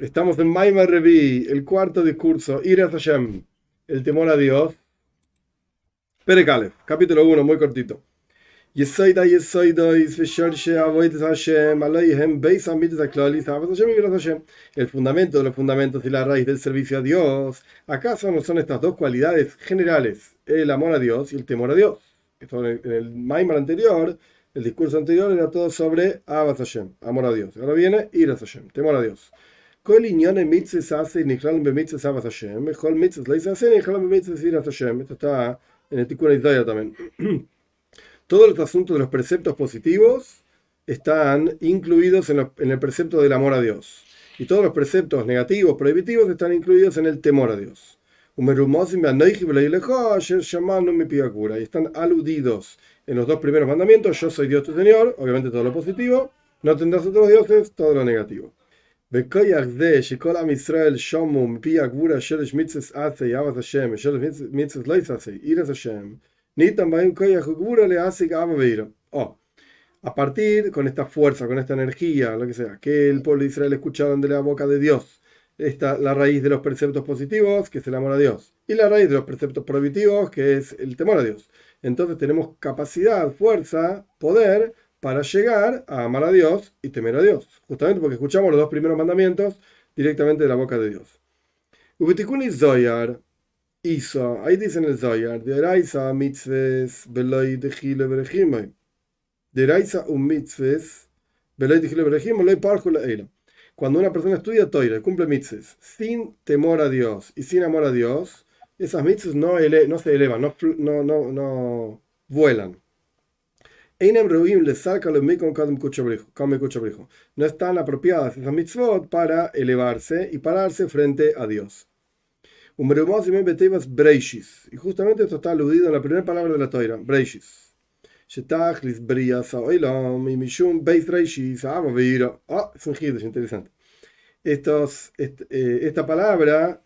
Estamos en Maimar Revi, el cuarto discurso, Iras Hashem, el temor a Dios. Perekalef, capítulo 1, muy cortito. Yesoida, Yesoida, Avoides Hashem, Aloihem, Beis Avoides Hashem y Hashem. El fundamento de los fundamentos y la raíz del servicio a Dios. ¿Acaso no son estas dos cualidades generales, el amor a Dios y el temor a Dios? Esto en el, Maimar anterior, el discurso anterior era todo sobre Abbas Hashem, amor a Dios. Ahora viene Iras Hashem, temor a Dios el Todos los asuntos de los preceptos positivos están incluidos en, en el precepto del amor a Dios. Y todos los preceptos negativos, prohibitivos, están incluidos en el temor a Dios. Y están aludidos en los dos primeros mandamientos, yo soy Dios tu Señor, obviamente todo lo positivo, no tendrás otros dioses, todo lo negativo. A partir con esta fuerza, con esta energía, lo que sea, que el pueblo de Israel escucharon de la boca de Dios. está la raíz de los preceptos positivos, que es el amor a Dios. Y la raíz de los preceptos prohibitivos, que es el temor a Dios. Entonces tenemos capacidad, fuerza, poder para llegar a amar a Dios y temer a Dios. Justamente porque escuchamos los dos primeros mandamientos directamente de la boca de Dios. Ubetikuni Zoyar, Isa, ahí dicen el Zoyar, de Raisa mitzves beloy de Gile De Raisa un mitzves beloy de Gile parjula Cuando una persona estudia Toira, cumple mitzves, sin temor a Dios y sin amor a Dios, esas mitzves no, no se elevan, no, no, no, no vuelan. Em no están apropiadas esas mitzvot para elevarse y pararse frente a Dios. Y justamente esto está aludido en la primera palabra de la Torah, Breishis. Ah, ah, es un interesante. Estos, eh, esta palabra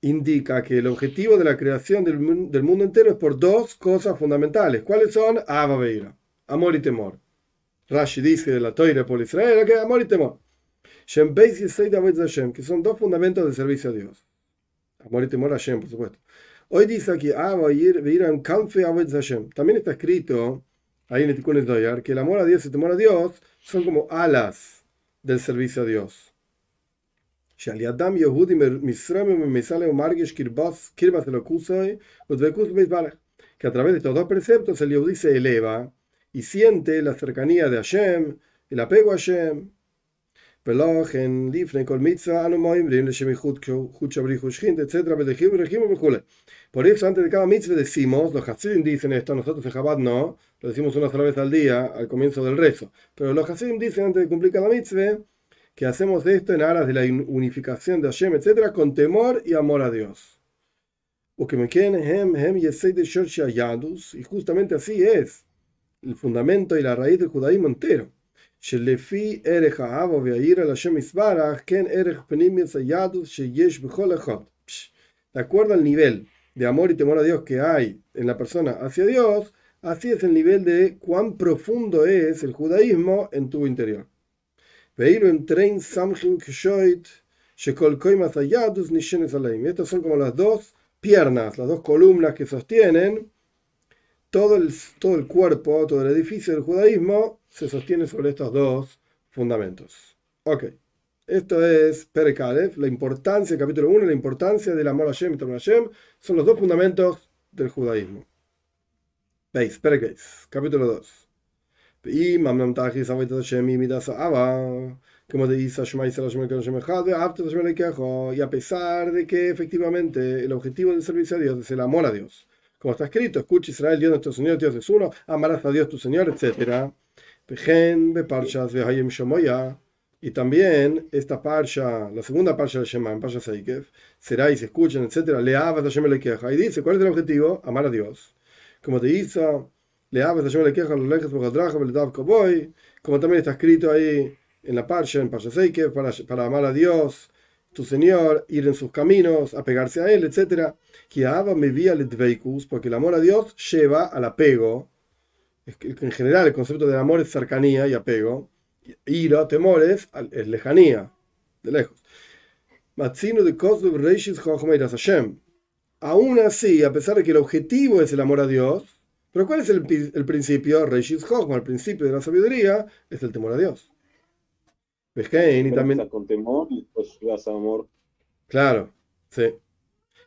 indica que el objetivo de la creación del, mundo entero es por dos cosas fundamentales. ¿Cuáles son? Avaveira. Ah, amor y temor. Rashi dice de la Toira por Israel, que amor y temor. y Hashem, que son dos fundamentos del servicio a Dios. Amor y temor a Hashem, por supuesto. Hoy dice aquí, ah, Hashem. También está escrito ahí en el Tikkun Doyar que el amor a Dios y el temor a Dios son como alas del servicio a Dios. Que a través de estos dos preceptos el Yehudi se eleva y siente la cercanía de Hashem, el apego a Hashem. Por eso, antes de cada mitzvah decimos, los Hasidim dicen esto, nosotros en Chabad no, lo decimos una sola vez al día, al comienzo del rezo. Pero los Hasidim dicen antes de cumplir cada mitzvah que hacemos esto en aras de la unificación de Hashem, etc., con temor y amor a Dios. Y justamente así es el fundamento y la raíz del judaísmo entero. De acuerdo al nivel de amor y temor a Dios que hay en la persona hacia Dios, así es el nivel de cuán profundo es el judaísmo en tu interior. Estas son como las dos piernas, las dos columnas que sostienen todo el, todo el cuerpo, todo el edificio del judaísmo se sostiene sobre estos dos fundamentos. Ok, esto es Perkalev, la importancia, capítulo 1, la importancia del amor a Hashem y Hashem, son los dos fundamentos del judaísmo. Veis, Perek capítulo 2. como y a pesar de que efectivamente el objetivo del servicio a Dios es el amor a Dios, como está escrito, escucha Israel, Dios nuestro Señor, Dios es uno, amarás a Dios tu Señor, etc. Y también esta parcha, la segunda parcha de Shema, en parcha Seikev, será y se escuchan, etc. Le a Shema le queja. Y dice, ¿cuál es el objetivo? Amar a Dios. Como te hizo, le abas a Shema le queja, lo lejas por le como también está escrito ahí en la parcha, en parcha Seikev, para amar a Dios su Señor, ir en sus caminos, apegarse a Él, etc. Porque el amor a Dios lleva al apego. En general, el concepto del amor es cercanía y apego. Ira, temores, es lejanía, de lejos. Aún así, a pesar de que el objetivo es el amor a Dios, pero ¿cuál es el, principio? el principio de la sabiduría, es el temor a Dios y también. Con temor y después pues, a amor. Claro, sí.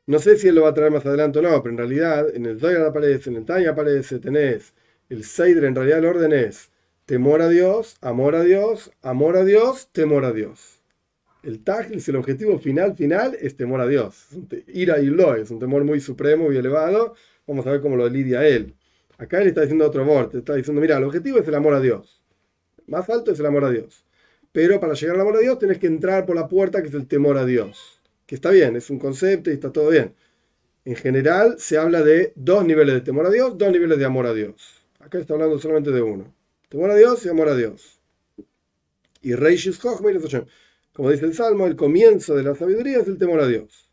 No sé si él lo va a traer más adelante o no, pero en realidad en el Doyar aparece, en el Tanya aparece, tenés el Seidre, en realidad el orden es temor a Dios, amor a Dios, amor a Dios, temor a Dios. El es el objetivo final, final, es temor a Dios. Ira y lo, es un temor muy supremo y elevado. Vamos a ver cómo lo lidia él. Acá él está diciendo otro borde, está diciendo, mira, el objetivo es el amor a Dios. Más alto es el amor a Dios. Pero para llegar al amor a Dios tenés que entrar por la puerta que es el temor a Dios. Que está bien, es un concepto y está todo bien. En general se habla de dos niveles de temor a Dios, dos niveles de amor a Dios. Acá está hablando solamente de uno. Temor a Dios y amor a Dios. Y como dice el Salmo, el comienzo de la sabiduría es el temor a Dios.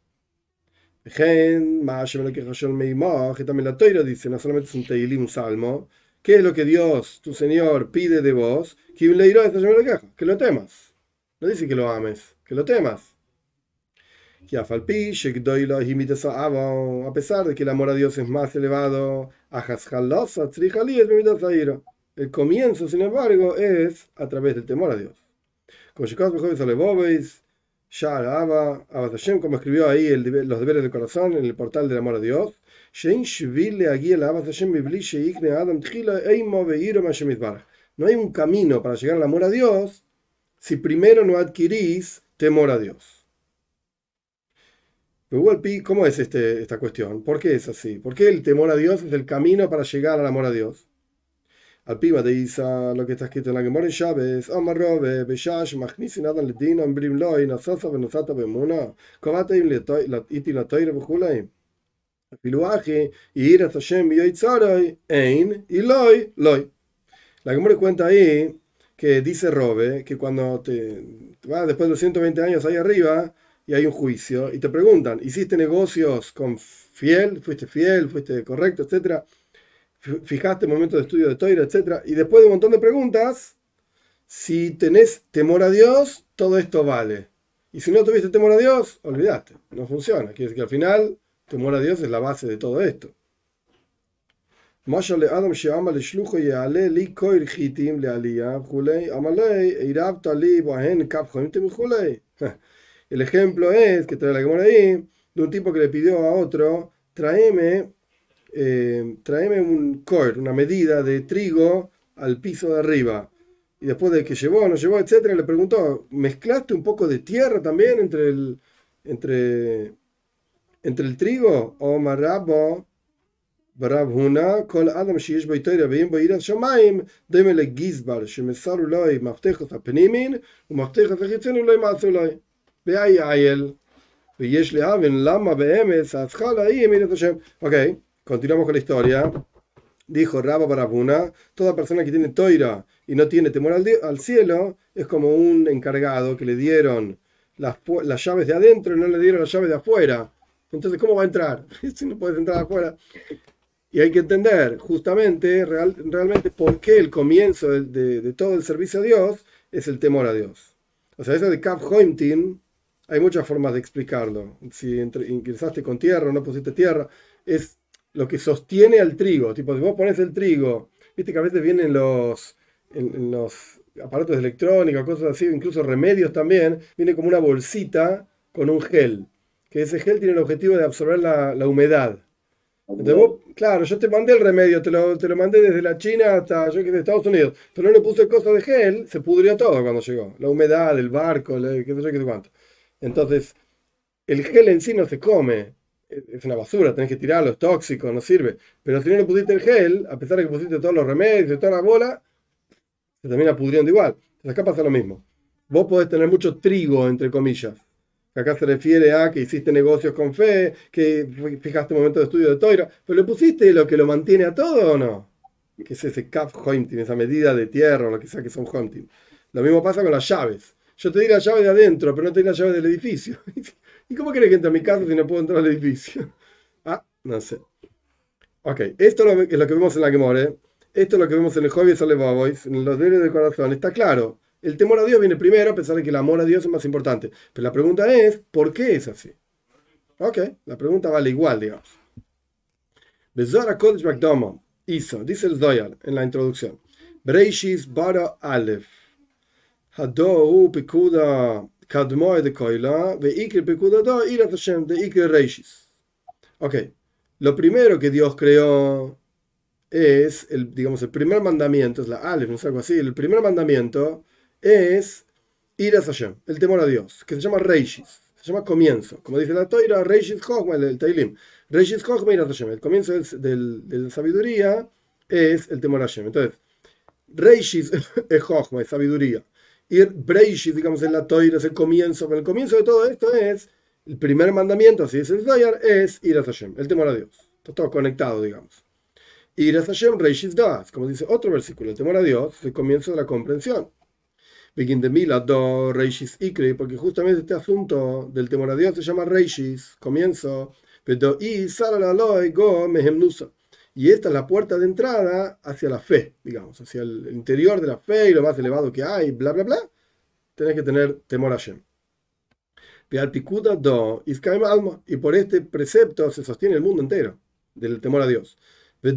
Gen, también la Toira dice, no solamente es un Teilim, un Salmo, ¿Qué es lo que Dios, tu Señor, pide de vos? Que lo temas. No dice que lo ames, que lo temas. A pesar de que el amor a Dios es más elevado, el comienzo, sin embargo, es a través del temor a Dios. Como escribió ahí el, los deberes del corazón en el portal del amor a Dios, no hay un camino para llegar al amor a Dios si primero no adquirís temor a Dios. ¿Cómo es este, esta cuestión? ¿Por qué es así? ¿Por qué el temor a Dios es el camino para llegar al amor a Dios? Al piba de Isa, lo que está escrito en la Gemora en Chávez, Robe, Beshash, Magnisi, Adam Ledino, Brimloy, Nasasa, Benusata, Bemuna, Cobate, Iti, Latoire, Bujulaim y La Gemora cuenta ahí que dice Robe que cuando te, vas después de 120 años ahí arriba y hay un juicio y te preguntan, ¿hiciste negocios con fiel? ¿Fuiste fiel? ¿Fuiste correcto? Etcétera. ¿Fijaste momento de estudio de Toira? Etcétera. Y después de un montón de preguntas, si tenés temor a Dios, todo esto vale. Y si no tuviste temor a Dios, olvidaste, no funciona. Quiere decir que al final temor a Dios es la base de todo esto. El ejemplo es que trae la Gemora ahí de un tipo que le pidió a otro, tráeme, eh, tráeme un coir, una medida de trigo al piso de arriba. Y después de que llevó, no llevó, etcétera, le preguntó, ¿mezclaste un poco de tierra también entre el, entre entre el trigo, Omar Rabo, Barabhuna, col Adam, Shigez, voy toira, voy a ir a Shamaim, démele Gizbar, Shemezarulloy, Maustejos, Apenimin, Maustejos, Ejección, Uloy, Mazeulloy. Ve ahí, Aiel. Villes, le lama, veheme, esa, jala ahí, mira, Ok, continuamos con la historia. Dijo Rabo Barabuna, Toda persona que tiene toira y no tiene temor al cielo es como un encargado que le dieron las llaves de adentro y no le dieron las llaves de afuera. Entonces, ¿cómo va a entrar? si no puedes entrar afuera. Y hay que entender justamente, realmente, por qué el comienzo de, todo el servicio a Dios es el temor a Dios. O sea, eso de Cap Hoimtin, hay muchas formas de explicarlo. Si ingresaste con tierra o no pusiste tierra, es lo que sostiene al trigo. Tipo, si vos pones el trigo, viste que a veces vienen los, en, los aparatos electrónicos, cosas así, incluso remedios también, viene como una bolsita con un gel que ese gel tiene el objetivo de absorber la, la humedad. Entonces claro, yo te mandé el remedio, te lo, te lo mandé desde la China hasta yo que de Estados Unidos, pero no le puse cosas de gel, se pudrió todo cuando llegó. La humedad, el barco, qué sé yo, qué sé cuánto. Entonces, el gel en sí no se come, es una basura, tenés que tirarlo, es tóxico, no sirve. Pero si no le pusiste el gel, a pesar de que pusiste todos los remedios y toda la bola, se termina pudriendo igual. Entonces acá pasa lo mismo. Vos podés tener mucho trigo, entre comillas, Acá se refiere a que hiciste negocios con fe, que fijaste un momento de estudio de toira, pero le pusiste lo que lo mantiene a todo o no? Que es ese cap hunting, esa medida de tierra o lo que sea que son hunting. Lo mismo pasa con las llaves. Yo te di la llave de adentro, pero no te di la llave del edificio. ¿Y cómo querés que entre a mi casa si no puedo entrar al edificio? Ah, no sé. Ok, esto es lo que vemos en la Gemore, esto es lo que vemos en el Hobby de Salevavois, en los deberes del corazón, está claro el temor a Dios viene primero, a pesar de que el amor a Dios es más importante. Pero la pregunta es, ¿por qué es así? Ok, la pregunta vale igual, digamos. Bezora Kodesh McDonald hizo, dice el Doyal en la introducción, Breishis Bara Aleph, Hadou Pekuda Kadmoe de Koila, Veikir Pekuda Do, Irat Hashem, de Ikir Reishis. Ok, lo primero que Dios creó es, el, digamos, el primer mandamiento, es la Aleph, no es algo así, el primer mandamiento es a Hashem, el temor a Dios, que se llama Reishis, se llama comienzo. Como dice la Toira, Reishis kochma el, Teilim Tailim. Reishis ir a Hashem. El comienzo de la sabiduría es el temor a Hashem. Entonces, Reishis es kochma es sabiduría. ir Breishis, digamos, en la Toira es el comienzo. Pero el comienzo de todo esto es, el primer mandamiento, así es el Zoyar, es a Hashem, el temor a Dios. Está todo conectado, digamos. a Hashem, Reishis Das, como dice otro versículo, el temor a Dios es el comienzo de la comprensión. Mila, Do Reishis Ikri, porque justamente este asunto del temor a Dios se llama Reishis, comienzo, pero y Go Mehemnusa. Y esta es la puerta de entrada hacia la fe, digamos, hacia el interior de la fe y lo más elevado que hay, bla, bla, bla. Tenés que tener temor a Shem. Do, Y por este precepto se sostiene el mundo entero del temor a Dios. Y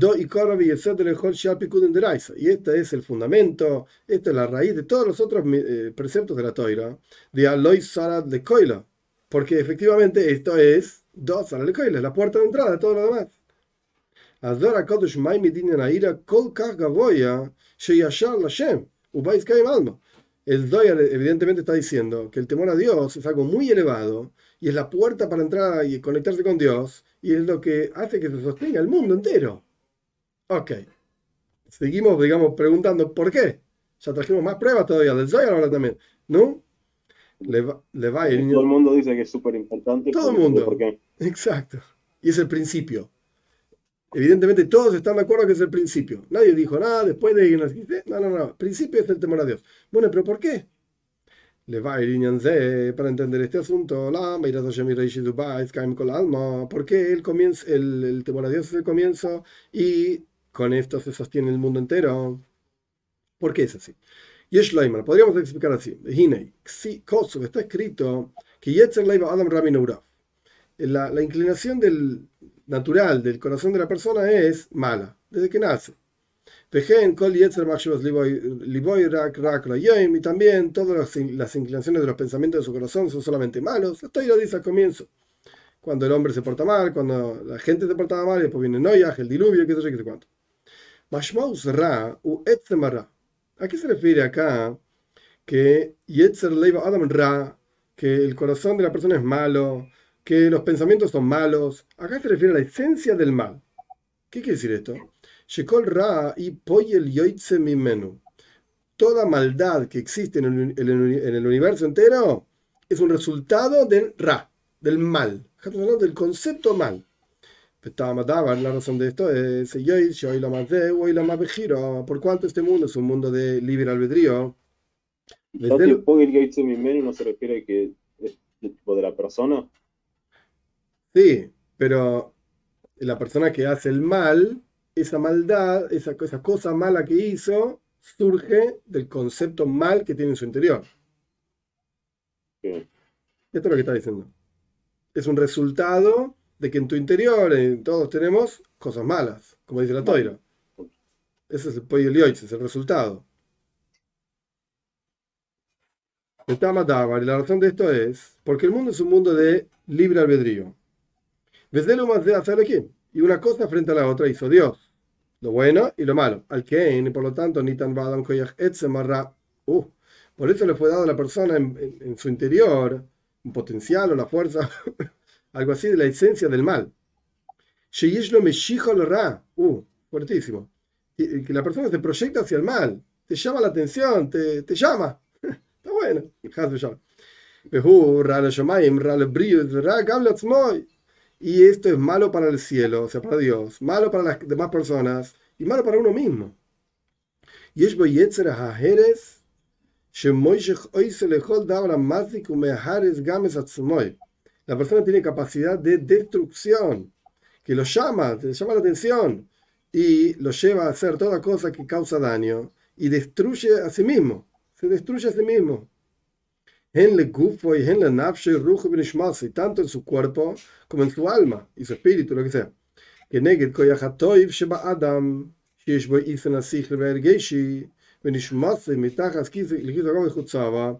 este es el fundamento, esta es la raíz de todos los otros eh, preceptos de la Toira, de Aloy Sarad de Koila, porque efectivamente esto es dos Sarad de Koila, la puerta de entrada de todo lo demás. El doyar evidentemente está diciendo que el temor a Dios es algo muy elevado y es la puerta para entrar y conectarse con Dios y es lo que hace que se sostenga el mundo entero. Ok. Seguimos, digamos, preguntando por qué. Ya trajimos más pruebas todavía del Zoya ahora también. ¿No? Le, va, el... Todo el mundo dice que es súper importante. Todo el mundo. Exacto. Y es el principio. Evidentemente todos están de acuerdo que es el principio. Nadie dijo nada después de eh, No, no, no. El principio es el temor a Dios. Bueno, pero ¿por qué? Le va para entender este asunto. ¿Por qué el, comienzo, el, el temor a Dios es el comienzo y con esto se sostiene el mundo entero. ¿Por qué es así? Yeshlaimar, podríamos explicar así. Hinei, Kosov, está escrito que Yetzer Leiva Adam Rabin La, la inclinación del natural del corazón de la persona es mala, desde que nace. Vejen, Kol Yetzer Liboy Rak Rak y también todas las inclinaciones de los pensamientos de su corazón son solamente malos. Esto lo dice al comienzo cuando el hombre se porta mal, cuando la gente se portaba mal, y después viene Noyaj, el diluvio, qué sé yo, qué sé cuánto. Ra ¿A qué se refiere acá que que el corazón de la persona es malo, que los pensamientos son malos? Acá se refiere a la esencia del mal. ¿Qué quiere decir esto? Shekol Ra y Toda maldad que existe en el, universo entero es un resultado del Ra, del mal. Estamos hablando del concepto mal. Petamadaba, la razón de esto es, eh, por cuanto este mundo es un mundo de libre albedrío. Desde el... menú no se refiere que es el tipo de la persona? Sí, pero la persona que hace el mal, esa maldad, esa, cosa mala que hizo, surge del concepto mal que tiene en su interior. Sí. Esto es lo que está diciendo. Es un resultado de que en tu interior en todos tenemos cosas malas, como dice la Toira. Ese es el el resultado. Tama y la razón de esto es porque el mundo es un mundo de libre albedrío. Desde lo más de hacer aquí. Y una cosa frente a la otra hizo Dios. Lo bueno y lo malo. Al que, por lo tanto, ni tan badam se Uh, por eso le fue dado a la persona en, en su interior un potencial o la fuerza algo así de la esencia del mal. Sheyesh lo ra. Uh, fuertísimo. Que la persona se proyecta hacia el mal, te llama la atención, te, te llama. Está bueno. Y esto es malo para el cielo, o sea, para Dios, malo para las demás personas y malo para uno mismo. Y es la persona tiene capacidad de destrucción, que lo llama, le llama la atención y lo lleva a hacer toda cosa que causa daño y destruye a sí mismo, se destruye a sí mismo. En le gufo y en le napshe rujo y tanto en su cuerpo como en su alma y su espíritu, lo que sea. Que neged koyahatoiv sheba adam, sheshbo isenasich lebergeshi, benishmasi mitajas kisi lechizagom y chutzava.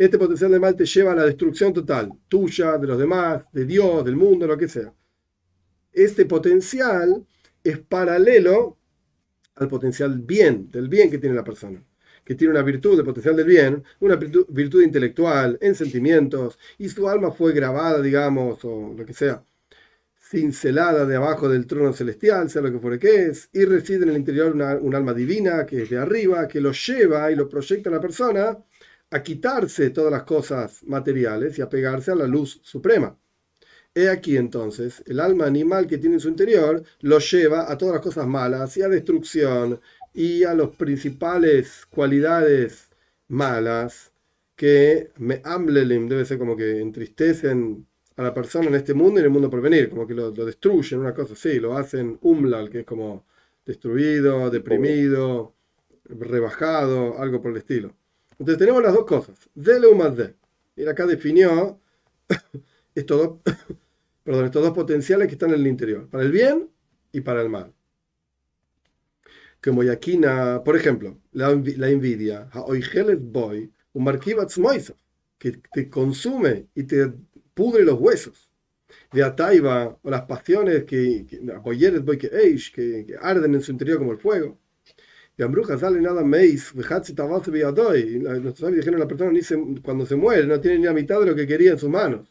este potencial de mal te lleva a la destrucción total, tuya, de los demás, de Dios, del mundo, lo que sea. Este potencial es paralelo al potencial bien, del bien que tiene la persona, que tiene una virtud, de potencial del bien, una virtud, intelectual, en sentimientos, y su alma fue grabada, digamos, o lo que sea, cincelada de abajo del trono celestial, sea lo que fuere que es, y reside en el interior una, un alma divina que es de arriba, que lo lleva y lo proyecta a la persona a quitarse todas las cosas materiales y a pegarse a la luz suprema. He aquí entonces, el alma animal que tiene en su interior lo lleva a todas las cosas malas y a destrucción y a las principales cualidades malas que me debe ser como que entristecen a la persona en este mundo y en el mundo por venir, como que lo, destruyen, una cosa así, lo hacen umlal, que es como destruido, deprimido, rebajado, algo por el estilo. Entonces tenemos las dos cosas, Dele más de. Él acá definió estos dos, perdón, estos dos potenciales que están en el interior, para el bien y para el mal. Como yaquina por ejemplo, la, la envidia, Boy, un que te consume y te pudre los huesos de Ataiba o las pasiones que, que, que, que arden en su interior como el fuego. Y Ambruja sale nada meis, y nuestros sabios dijeron la persona ni se, cuando se muere no tiene ni la mitad de lo que quería en sus manos.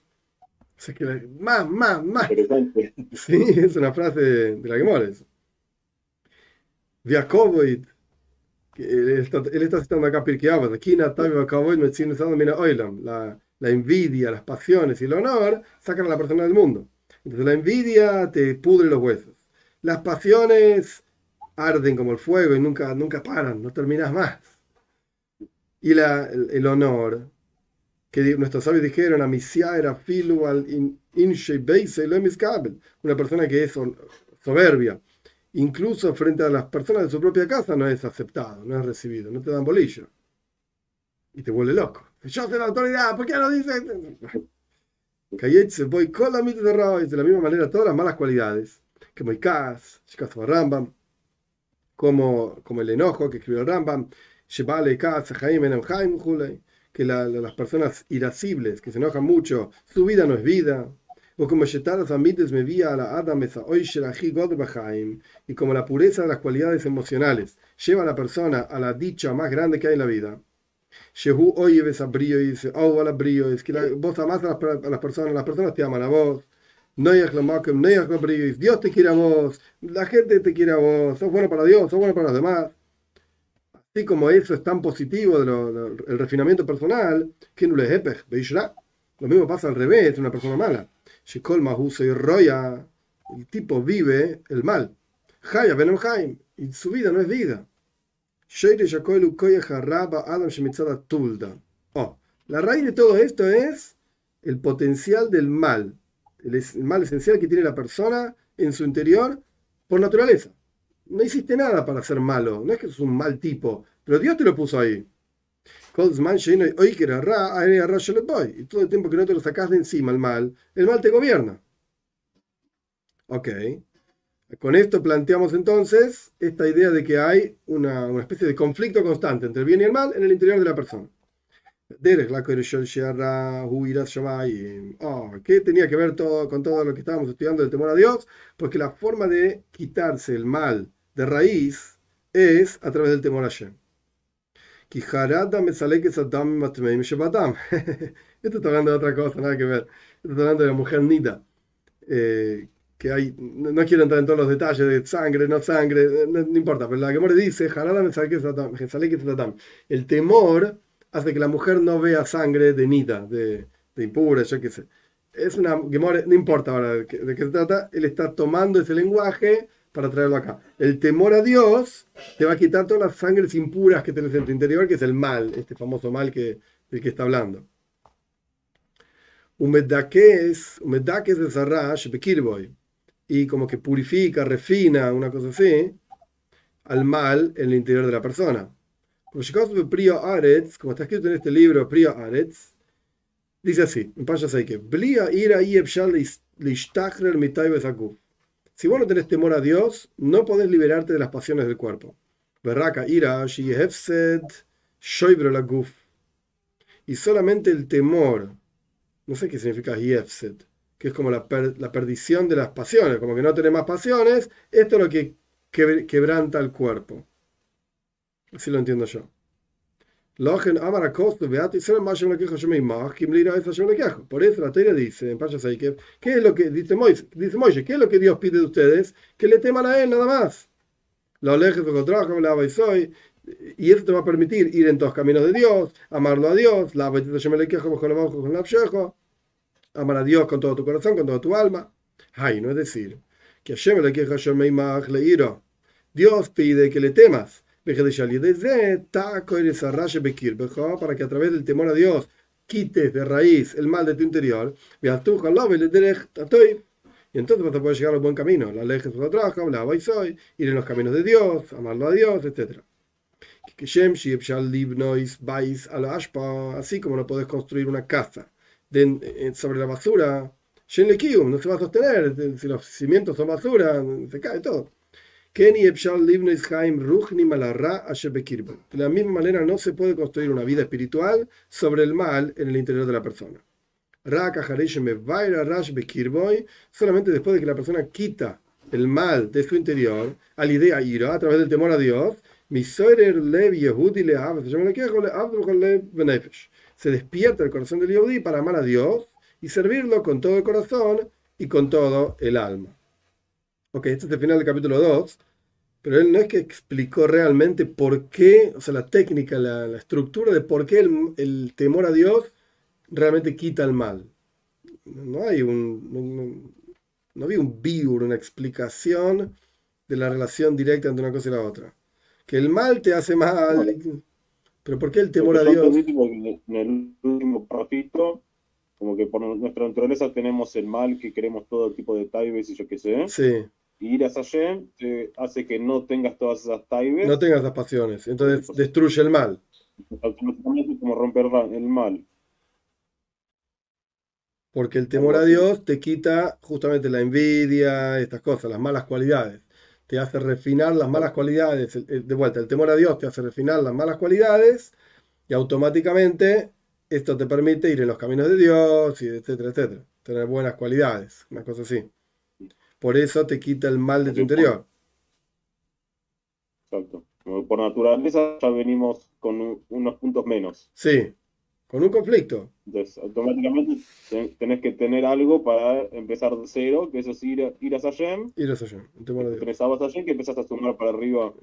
O sea, que más, más, más. Sí, es una frase de, de la que muere. Viakovoit. Él está, él está citando acá Pirkeabas. Aquí Mina Oilam. La envidia, las pasiones y el honor sacan a la persona del mundo. Entonces la envidia te pudre los huesos. Las pasiones arden como el fuego y nunca, nunca paran, no terminas más. Y el, honor, que nuestros sabios dijeron, a Misiá, era filu al inshe una persona que es soberbia, incluso frente a las personas de su propia casa no es aceptado, no es recibido, no te dan bolillo. Y te vuelve loco. Yo soy la autoridad, ¿por qué no dices? se voy con la mitad de De la misma manera, todas las malas cualidades, que Moikaz, chicas Rambam, como, el enojo que escribió el Rambam, que las personas irascibles, que se enojan mucho, su vida no es vida. O como me la y como la pureza de las cualidades emocionales lleva a la persona a la dicha más grande que hay en la vida. Shehu oye ves a brío y dice, oh, a es que la, vos amas a las, a las personas, las personas te aman a vos. Dios te quiere a vos, la gente te quiere a vos, sos bueno para Dios, sos bueno para los demás. Así como eso es tan positivo de el refinamiento personal, Lo mismo pasa al revés, una persona mala. Shikol y Roya, el tipo vive el mal. Benem y su vida no es vida. Oh, la raíz de todo esto es el potencial del mal el mal esencial que tiene la persona en su interior por naturaleza. No hiciste nada para ser malo, no es que es un mal tipo, pero Dios te lo puso ahí. Y todo el tiempo que no te lo sacas de encima el mal, el mal te gobierna. Ok. Con esto planteamos entonces esta idea de que hay una especie de conflicto constante entre el bien y el mal en el interior de la persona. Derek la ah, ¿Qué tenía que ver todo con todo lo que estábamos estudiando del temor a Dios? Porque la forma de quitarse el mal de raíz es a través del temor a Shem. Esto está hablando de otra cosa, nada que ver. Esto está hablando de la mujer Nita. Eh, que hay, no, quiero entrar en todos los detalles de sangre, no sangre, no, no importa, pero la que more dice, el temor hace que la mujer no vea sangre de nida, de, de impura, yo qué sé. Es una no importa ahora de qué, de se trata, él está tomando ese lenguaje para traerlo acá. El temor a Dios te va a quitar todas las sangres impuras que tienes en tu interior, que es el mal, este famoso mal que, del que está hablando. Humedakes, de que Bekirboy, y como que purifica, refina, una cosa así, al mal en el interior de la persona como está escrito en este libro, dice así, Si vos no tenés temor a Dios, no podés liberarte de las pasiones del cuerpo. ira Y solamente el temor, no sé qué significa que es como la, perdición de las pasiones, como que no tenés más pasiones, esto es lo que quebranta el cuerpo. Así lo entiendo yo. me Por eso la teoría dice en Pasha ¿qué es lo que dice Moisés? Dice Moisés, ¿qué es lo que Dios pide de ustedes? Que le teman a él nada más. La olejes de la soy y eso te va a permitir ir en todos caminos de Dios, amarlo a Dios, la me quejo con con la amar a Dios con todo tu corazón, con toda tu alma. Ay, no es decir que Hashem le queja yo me leiro. Dios pide que le temas para que a través del temor a Dios quites de raíz el mal de tu interior, y entonces vas a poder llegar al buen camino. La ley Jesús y soy, ir en los caminos de Dios, amarlo a Dios, etc. Así como no puedes construir una casa eh, sobre la basura, no se va a sostener, si los cimientos son basura, se cae todo. De la misma manera no se puede construir una vida espiritual sobre el mal en el interior de la persona. Solamente después de que la persona quita el mal de su interior al idea ira a través del temor a Dios, se despierta el corazón del Yehudi para amar a Dios y servirlo con todo el corazón y con todo el alma ok, este es el final del capítulo 2, pero él no es que explicó realmente por qué, o sea, la técnica, la, estructura de por qué el, temor a Dios realmente quita el mal. No hay un, no había un vigor, una explicación de la relación directa entre una cosa y la otra. Que el mal te hace mal, pero ¿por qué el temor a Dios? En el último ratito, como que por nuestra naturaleza tenemos el mal que queremos todo tipo de tal y yo qué sé. Sí y ir a te hace que no tengas todas esas taibes. No tengas esas pasiones, entonces destruye el mal. Automáticamente como romper el mal. Porque el temor a Dios te quita justamente la envidia, estas cosas, las malas cualidades. Te hace refinar las malas cualidades. De vuelta, el temor a Dios te hace refinar las malas cualidades y automáticamente esto te permite ir en los caminos de Dios, y etcétera, etcétera. Tener buenas cualidades, una cosa así por eso te quita el mal de tu interior. Exacto. Por naturaleza ya venimos con unos puntos menos. Sí, con un conflicto. Entonces, automáticamente tenés que tener algo para empezar de cero, que eso es ir, a, ir a Ir a Sayem, Empezabas a Sayem que empezás a sumar para arriba.